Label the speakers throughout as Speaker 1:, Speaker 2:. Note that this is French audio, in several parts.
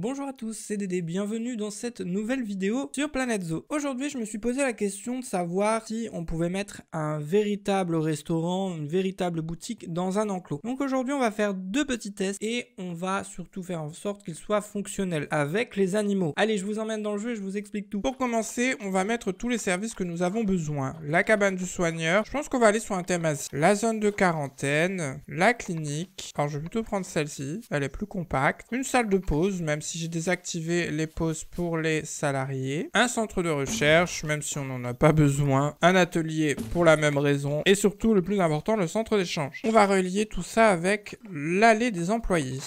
Speaker 1: Bonjour à tous, c'est Dédé, bienvenue dans cette nouvelle vidéo sur Planet Zoo. Aujourd'hui, je me suis posé la question de savoir si on pouvait mettre un véritable restaurant, une véritable boutique dans un enclos. Donc aujourd'hui, on va faire deux petits tests et on va surtout faire en sorte qu'il soient fonctionnel avec les animaux. Allez, je vous emmène dans le jeu et je vous explique tout. Pour commencer, on va mettre tous les services que nous avons besoin. La cabane du soigneur, je pense qu'on va aller sur un thème assez... La zone de quarantaine, la clinique, alors je vais plutôt prendre celle-ci, elle est plus compacte. Une salle de pause, même si si j'ai désactivé les pauses pour les salariés, un centre de recherche, même si on n'en a pas besoin, un atelier pour la même raison, et surtout le plus important, le centre d'échange. On va relier tout ça avec l'allée des employés.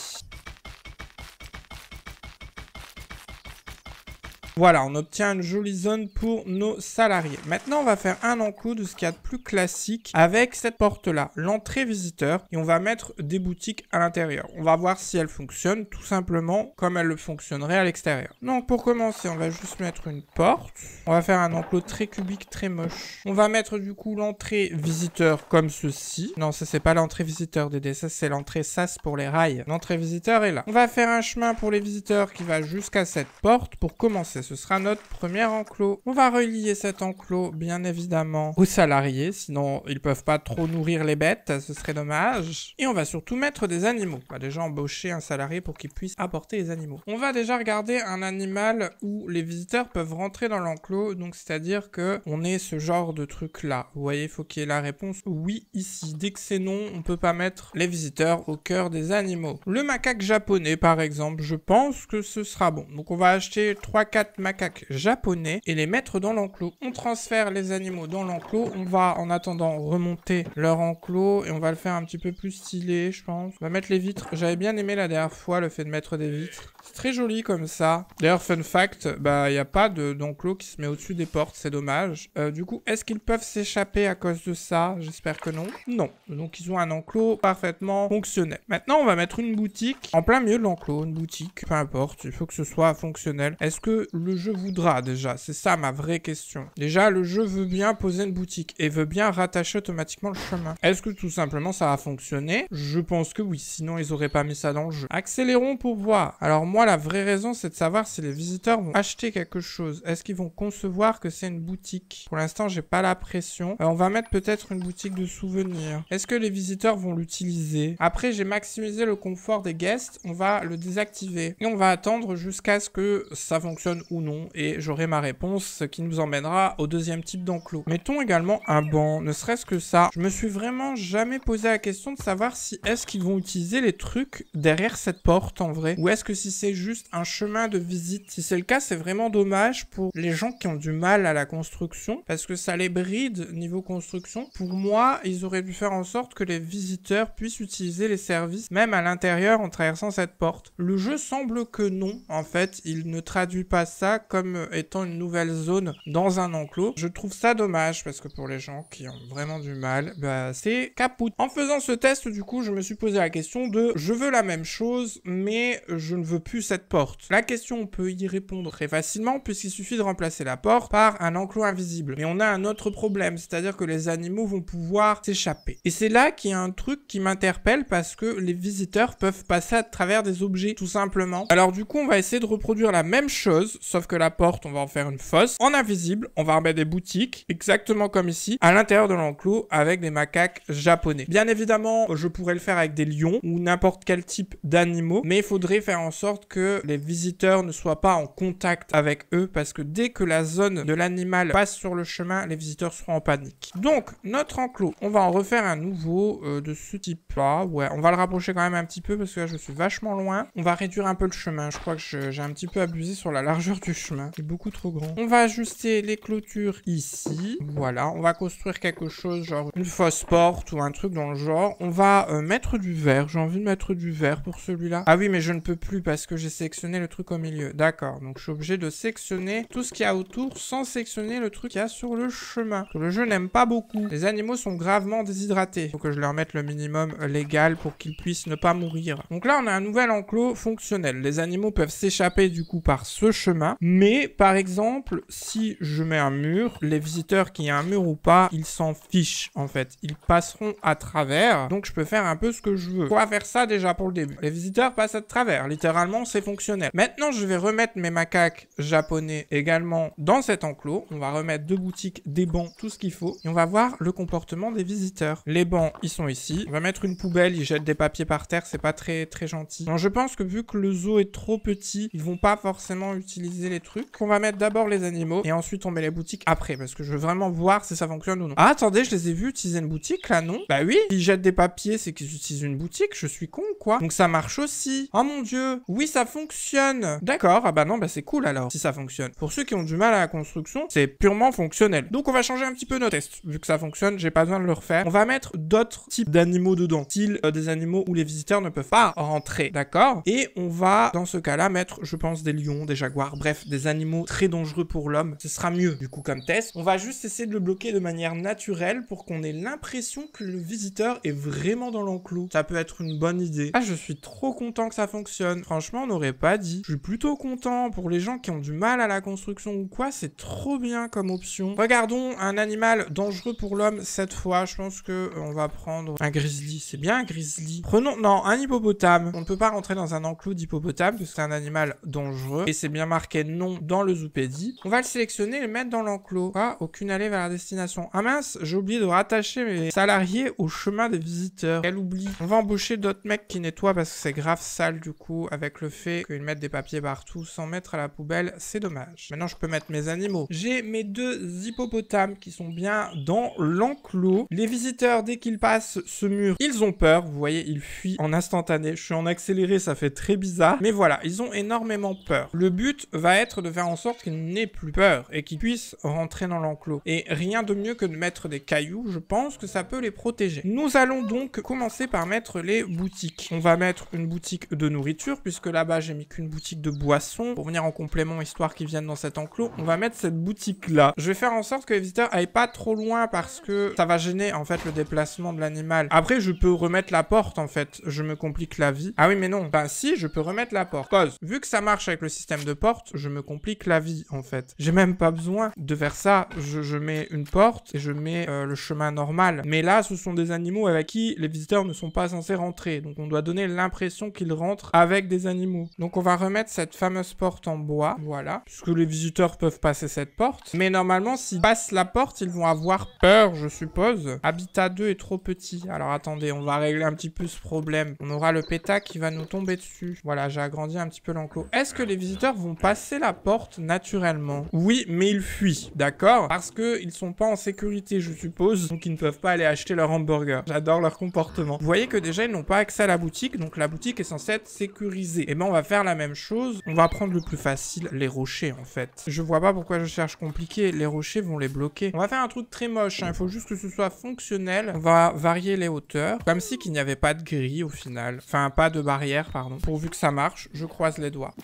Speaker 1: Voilà, on obtient une jolie zone pour nos salariés. Maintenant, on va faire un enclos de ce qu'il y a de plus classique avec cette porte-là, l'entrée visiteur. Et on va mettre des boutiques à l'intérieur. On va voir si elle fonctionne tout simplement comme elle le fonctionnerait à l'extérieur. Donc, pour commencer, on va juste mettre une porte. On va faire un enclos très cubique, très moche. On va mettre du coup l'entrée visiteur comme ceci. Non, ça, c'est pas l'entrée visiteur, DD. Ça, c'est l'entrée SAS pour les rails. L'entrée visiteur est là. On va faire un chemin pour les visiteurs qui va jusqu'à cette porte pour commencer ce sera notre premier enclos. On va relier cet enclos, bien évidemment, aux salariés, sinon ils peuvent pas trop nourrir les bêtes, ce serait dommage. Et on va surtout mettre des animaux. On va déjà embaucher un salarié pour qu'il puisse apporter les animaux. On va déjà regarder un animal où les visiteurs peuvent rentrer dans l'enclos, donc c'est-à-dire que on est ce genre de truc là. Vous voyez, il faut qu'il y ait la réponse oui ici. Dès que c'est non, on peut pas mettre les visiteurs au cœur des animaux. Le macaque japonais, par exemple, je pense que ce sera bon. Donc on va acheter 3-4 macaques japonais et les mettre dans l'enclos. On transfère les animaux dans l'enclos. On va en attendant remonter leur enclos et on va le faire un petit peu plus stylé, je pense. On va mettre les vitres. J'avais bien aimé la dernière fois le fait de mettre des vitres. C'est très joli comme ça. D'ailleurs, fun fact, bah il n'y a pas d'enclos qui se met au-dessus des portes, c'est dommage. Euh, du coup, est-ce qu'ils peuvent s'échapper à cause de ça J'espère que non. Non. Donc ils ont un enclos parfaitement fonctionnel. Maintenant, on va mettre une boutique en plein milieu de l'enclos, une boutique, peu importe, il faut que ce soit fonctionnel. Est-ce que le jeu voudra déjà C'est ça ma vraie question. Déjà, le jeu veut bien poser une boutique et veut bien rattacher automatiquement le chemin. Est-ce que tout simplement ça a fonctionné Je pense que oui, sinon ils auraient pas mis ça dans le jeu. Accélérons pour voir. Alors moi, la vraie raison, c'est de savoir si les visiteurs vont acheter quelque chose. Est-ce qu'ils vont concevoir que c'est une boutique Pour l'instant, j'ai pas la pression. Euh, on va mettre peut-être une boutique de souvenirs. Est-ce que les visiteurs vont l'utiliser Après, j'ai maximisé le confort des guests. On va le désactiver. Et on va attendre jusqu'à ce que ça fonctionne ou non, et j'aurai ma réponse, qui nous emmènera au deuxième type d'enclos. Mettons également un banc, ne serait-ce que ça. Je me suis vraiment jamais posé la question de savoir si est-ce qu'ils vont utiliser les trucs derrière cette porte en vrai, ou est-ce que si c'est juste un chemin de visite. Si c'est le cas, c'est vraiment dommage pour les gens qui ont du mal à la construction, parce que ça les bride niveau construction. Pour moi, ils auraient dû faire en sorte que les visiteurs puissent utiliser les services, même à l'intérieur en traversant cette porte. Le jeu semble que non, en fait, il ne traduit pas comme euh, étant une nouvelle zone dans un enclos. Je trouve ça dommage parce que pour les gens qui ont vraiment du mal, bah, c'est caput En faisant ce test, du coup, je me suis posé la question de je veux la même chose, mais je ne veux plus cette porte. La question, on peut y répondre très facilement puisqu'il suffit de remplacer la porte par un enclos invisible. Mais on a un autre problème, c'est-à-dire que les animaux vont pouvoir s'échapper. Et c'est là qu'il y a un truc qui m'interpelle parce que les visiteurs peuvent passer à travers des objets tout simplement. Alors du coup, on va essayer de reproduire la même chose sauf que la porte, on va en faire une fosse. En invisible, on va remettre des boutiques, exactement comme ici, à l'intérieur de l'enclos avec des macaques japonais. Bien évidemment, je pourrais le faire avec des lions ou n'importe quel type d'animaux, mais il faudrait faire en sorte que les visiteurs ne soient pas en contact avec eux parce que dès que la zone de l'animal passe sur le chemin, les visiteurs seront en panique. Donc, notre enclos, on va en refaire un nouveau euh, de ce type-là. Ouais, on va le rapprocher quand même un petit peu parce que là, je suis vachement loin. On va réduire un peu le chemin. Je crois que j'ai un petit peu abusé sur la largeur du chemin. C'est beaucoup trop grand. On va ajuster les clôtures ici. Voilà, on va construire quelque chose, genre une fausse porte ou un truc dans le genre. On va euh, mettre du verre. J'ai envie de mettre du verre pour celui-là. Ah oui, mais je ne peux plus parce que j'ai sélectionné le truc au milieu. D'accord, donc je suis obligé de sectionner tout ce qu'il y a autour sans sectionner le truc qu'il y a sur le chemin. le jeu n'aime pas beaucoup. Les animaux sont gravement déshydratés. Faut que je leur mette le minimum légal pour qu'ils puissent ne pas mourir. Donc là, on a un nouvel enclos fonctionnel. Les animaux peuvent s'échapper du coup par ce chemin mais par exemple, si je mets un mur, les visiteurs qui y a un mur ou pas, ils s'en fichent en fait. Ils passeront à travers. Donc je peux faire un peu ce que je veux. Pourquoi faire ça déjà pour le début Les visiteurs passent à travers. Littéralement, c'est fonctionnel. Maintenant, je vais remettre mes macaques japonais également dans cet enclos. On va remettre deux boutiques, des bancs, tout ce qu'il faut. Et on va voir le comportement des visiteurs. Les bancs, ils sont ici. On va mettre une poubelle. Ils jettent des papiers par terre. C'est pas très, très gentil. Non, je pense que vu que le zoo est trop petit, ils vont pas forcément utiliser les trucs. On va mettre d'abord les animaux et ensuite on met les boutiques après parce que je veux vraiment voir si ça fonctionne ou non. Ah, attendez, je les ai vus utiliser une boutique là, non Bah oui, ils jettent des papiers, c'est qu'ils utilisent une boutique, je suis con quoi. Donc ça marche aussi. Oh mon dieu, oui, ça fonctionne. D'accord, ah bah non, bah c'est cool alors si ça fonctionne. Pour ceux qui ont du mal à la construction, c'est purement fonctionnel. Donc on va changer un petit peu nos tests. Vu que ça fonctionne, j'ai pas besoin de le refaire. On va mettre d'autres types d'animaux dedans, style euh, des animaux où les visiteurs ne peuvent pas rentrer, d'accord Et on va dans ce cas-là mettre, je pense, des lions, des jaguars, bref, des animaux très dangereux pour l'homme. Ce sera mieux, du coup, comme test. On va juste essayer de le bloquer de manière naturelle pour qu'on ait l'impression que le visiteur est vraiment dans l'enclos. Ça peut être une bonne idée. Ah, je suis trop content que ça fonctionne. Franchement, on n'aurait pas dit. Je suis plutôt content pour les gens qui ont du mal à la construction ou quoi. C'est trop bien comme option. Regardons un animal dangereux pour l'homme cette fois. Je pense que euh, on va prendre un grizzly. C'est bien un grizzly. Prenons, non, un hippopotame. On ne peut pas rentrer dans un enclos d'hippopotame parce que c'est un animal dangereux et c'est bien marqué quel non dans le Zoopédie. On va le sélectionner et le mettre dans l'enclos. Ah, aucune allée vers la destination. Ah mince, j'ai oublié de rattacher mes salariés au chemin des visiteurs. Elle oublie. On va embaucher d'autres mecs qui nettoient parce que c'est grave sale du coup avec le fait qu'ils mettent des papiers partout sans mettre à la poubelle. C'est dommage. Maintenant, je peux mettre mes animaux. J'ai mes deux hippopotames qui sont bien dans l'enclos. Les visiteurs, dès qu'ils passent ce mur, ils ont peur. Vous voyez, ils fuient en instantané. Je suis en accéléré, ça fait très bizarre. Mais voilà, ils ont énormément peur. Le but va être de faire en sorte qu'il n'ait plus peur et qu'il puisse rentrer dans l'enclos. Et rien de mieux que de mettre des cailloux, je pense que ça peut les protéger. Nous allons donc commencer par mettre les boutiques. On va mettre une boutique de nourriture, puisque là-bas j'ai mis qu'une boutique de boissons, pour venir en complément, histoire qu'ils viennent dans cet enclos. On va mettre cette boutique-là. Je vais faire en sorte que les visiteurs aillent pas trop loin, parce que ça va gêner en fait le déplacement de l'animal. Après, je peux remettre la porte en fait, je me complique la vie. Ah oui, mais non, ben si, je peux remettre la porte. Cause, vu que ça marche avec le système de porte, je me complique la vie en fait. J'ai même pas besoin de faire ça. Je, mets une porte et je mets euh, le chemin normal. Mais là, ce sont des animaux avec qui les visiteurs ne sont pas censés rentrer. Donc on doit donner l'impression qu'ils rentrent avec des animaux. Donc on va remettre cette fameuse porte en bois. Voilà. Puisque les visiteurs peuvent passer cette porte. Mais normalement, s'ils passent la porte, ils vont avoir peur, je suppose. Habitat 2 est trop petit. Alors attendez, on va régler un petit peu ce problème. On aura le péta qui va nous tomber dessus. Voilà, j'ai agrandi un petit peu l'enclos. Est-ce que les visiteurs vont passer c'est la porte naturellement. Oui, mais ils fuient, d'accord Parce qu'ils sont pas en sécurité, je suppose, donc ils ne peuvent pas aller acheter leur hamburger. J'adore leur comportement. Vous voyez que déjà, ils n'ont pas accès à la boutique, donc la boutique est censée être sécurisée. Et eh ben, on va faire la même chose. On va prendre le plus facile, les rochers, en fait. Je vois pas pourquoi je cherche compliqué. Les rochers vont les bloquer. On va faire un truc très moche, hein. il faut juste que ce soit fonctionnel. On va varier les hauteurs, comme si qu'il n'y avait pas de grille, au final. Enfin, pas de barrière, pardon. Pourvu que ça marche, je croise les doigts.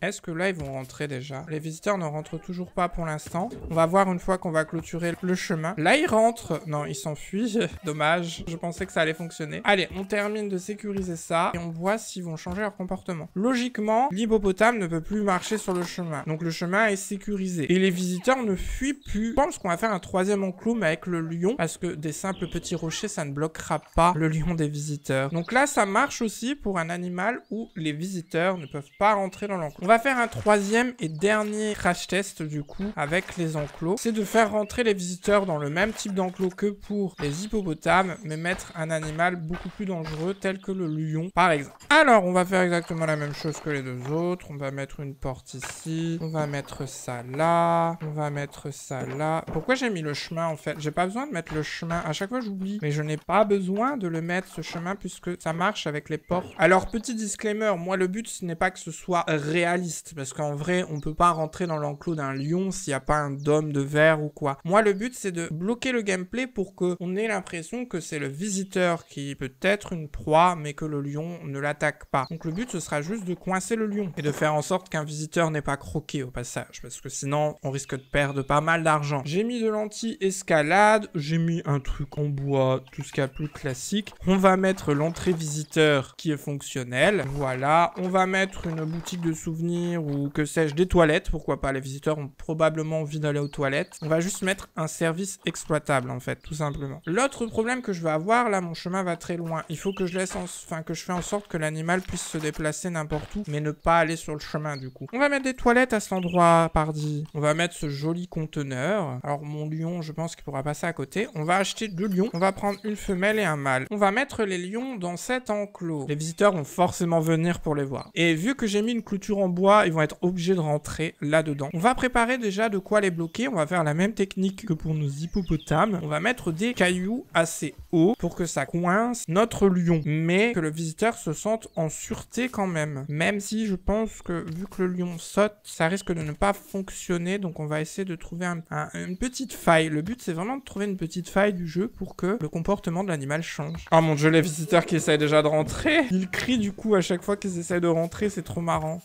Speaker 1: Est-ce que là, ils vont rentrer déjà Les visiteurs ne rentrent toujours pas pour l'instant. On va voir une fois qu'on va clôturer le chemin. Là, ils rentrent. Non, ils s'enfuient. Dommage. Je pensais que ça allait fonctionner. Allez, on termine de sécuriser ça et on voit s'ils vont changer leur comportement. Logiquement, l'hippopotame ne peut plus marcher sur le chemin. Donc, le chemin est sécurisé. Et les visiteurs ne fuient plus. Je pense qu'on va faire un troisième mais avec le lion parce que des simples petits rochers, ça ne bloquera pas le lion des visiteurs. Donc là, ça marche aussi pour un animal où les visiteurs ne peuvent pas rentrer dans l'enclos va faire un troisième et dernier crash test du coup avec les enclos. C'est de faire rentrer les visiteurs dans le même type d'enclos que pour les hippopotames, mais mettre un animal beaucoup plus dangereux tel que le lion par exemple. Alors on va faire exactement la même chose que les deux autres. On va mettre une porte ici, on va mettre ça là, on va mettre ça là. Pourquoi j'ai mis le chemin en fait J'ai pas besoin de mettre le chemin. À chaque fois j'oublie, mais je n'ai pas besoin de le mettre ce chemin puisque ça marche avec les portes. Alors petit disclaimer, moi le but ce n'est pas que ce soit réel parce qu'en vrai, on peut pas rentrer dans l'enclos d'un lion s'il n'y a pas un dôme de verre ou quoi. Moi, le but, c'est de bloquer le gameplay pour qu'on ait l'impression que c'est le visiteur qui peut être une proie, mais que le lion ne l'attaque pas. Donc le but, ce sera juste de coincer le lion et de faire en sorte qu'un visiteur n'ait pas croqué au passage, parce que sinon, on risque de perdre pas mal d'argent. J'ai mis de l'anti-escalade, j'ai mis un truc en bois, tout ce qu'il y a plus classique. On va mettre l'entrée visiteur qui est fonctionnelle. Voilà, on va mettre une boutique de souvenirs ou que sais-je, des toilettes, pourquoi pas, les visiteurs ont probablement envie d'aller aux toilettes. On va juste mettre un service exploitable en fait, tout simplement. L'autre problème que je vais avoir, là mon chemin va très loin, il faut que je laisse, enfin que je fais en sorte que l'animal puisse se déplacer n'importe où, mais ne pas aller sur le chemin du coup. On va mettre des toilettes à cet endroit, pardi. On va mettre ce joli conteneur. Alors mon lion, je pense qu'il pourra passer à côté. On va acheter deux lions, on va prendre une femelle et un mâle. On va mettre les lions dans cet enclos. Les visiteurs vont forcément venir pour les voir. Et vu que j'ai mis une clôture en ils vont être obligés de rentrer là-dedans. On va préparer déjà de quoi les bloquer. On va faire la même technique que pour nos hippopotames. On va mettre des cailloux assez hauts pour que ça coince notre lion. Mais que le visiteur se sente en sûreté quand même. Même si je pense que vu que le lion saute, ça risque de ne pas fonctionner. Donc on va essayer de trouver une petite faille. Le but c'est vraiment de trouver une petite faille du jeu pour que le comportement de l'animal change. Oh mon dieu, les visiteurs qui essayent déjà de rentrer. Ils crient du coup à chaque fois qu'ils essayent de rentrer. C'est trop marrant.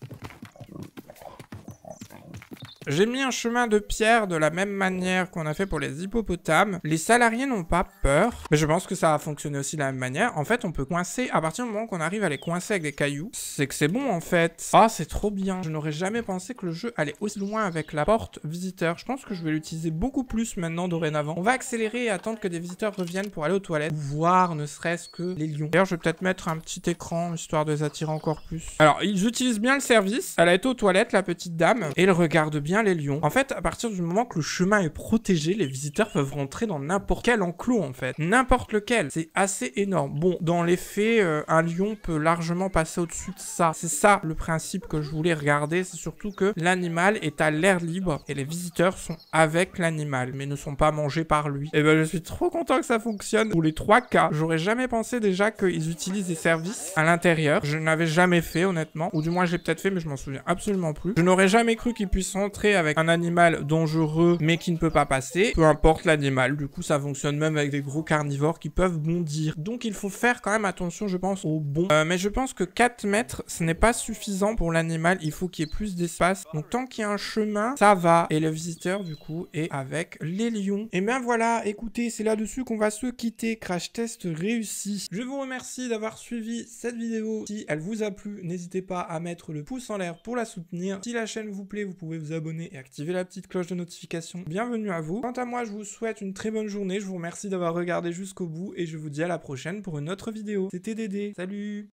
Speaker 1: J'ai mis un chemin de pierre de la même manière qu'on a fait pour les hippopotames. Les salariés n'ont pas peur, mais je pense que ça va fonctionner aussi de la même manière. En fait, on peut coincer, à partir du moment qu'on arrive à les coincer avec des cailloux, c'est que c'est bon en fait. Ah, c'est trop bien. Je n'aurais jamais pensé que le jeu allait aussi loin avec la porte visiteur. Je pense que je vais l'utiliser beaucoup plus maintenant dorénavant. On va accélérer et attendre que des visiteurs reviennent pour aller aux toilettes, voir ne serait-ce que les lions. D'ailleurs, je vais peut-être mettre un petit écran, histoire de les attirer encore plus. Alors, ils utilisent bien le service. Elle a été aux toilettes, la petite dame, et elle regarde bien les lions. En fait, à partir du moment que le chemin est protégé, les visiteurs peuvent rentrer dans n'importe quel enclos en fait. N'importe lequel. C'est assez énorme. Bon, dans les faits, euh, un lion peut largement passer au-dessus de ça. C'est ça le principe que je voulais regarder. C'est surtout que l'animal est à l'air libre et les visiteurs sont avec l'animal, mais ne sont pas mangés par lui. Et eh ben je suis trop content que ça fonctionne. Pour les trois cas, j'aurais jamais pensé déjà qu'ils utilisent des services à l'intérieur. Je n'avais jamais fait honnêtement. Ou du moins j'ai peut-être fait, mais je m'en souviens absolument plus. Je n'aurais jamais cru qu'ils puissent rentrer avec un animal dangereux mais qui ne peut pas passer, peu importe l'animal. Du coup, ça fonctionne même avec des gros carnivores qui peuvent bondir. Donc, il faut faire quand même attention, je pense, au bon. Euh, mais je pense que 4 mètres, ce n'est pas suffisant pour l'animal. Il faut qu'il y ait plus d'espace. Donc, tant qu'il y a un chemin, ça va. Et le visiteur, du coup, est avec les lions. Et bien voilà, écoutez, c'est là-dessus qu'on va se quitter. Crash test réussi. Je vous remercie d'avoir suivi cette vidéo. Si elle vous a plu, n'hésitez pas à mettre le pouce en l'air pour la soutenir. Si la chaîne vous plaît, vous pouvez vous abonner et activer la petite cloche de notification. Bienvenue à vous. Quant à moi, je vous souhaite une très bonne journée. Je vous remercie d'avoir regardé jusqu'au bout et je vous dis à la prochaine pour une autre vidéo. C'était Dédé. Salut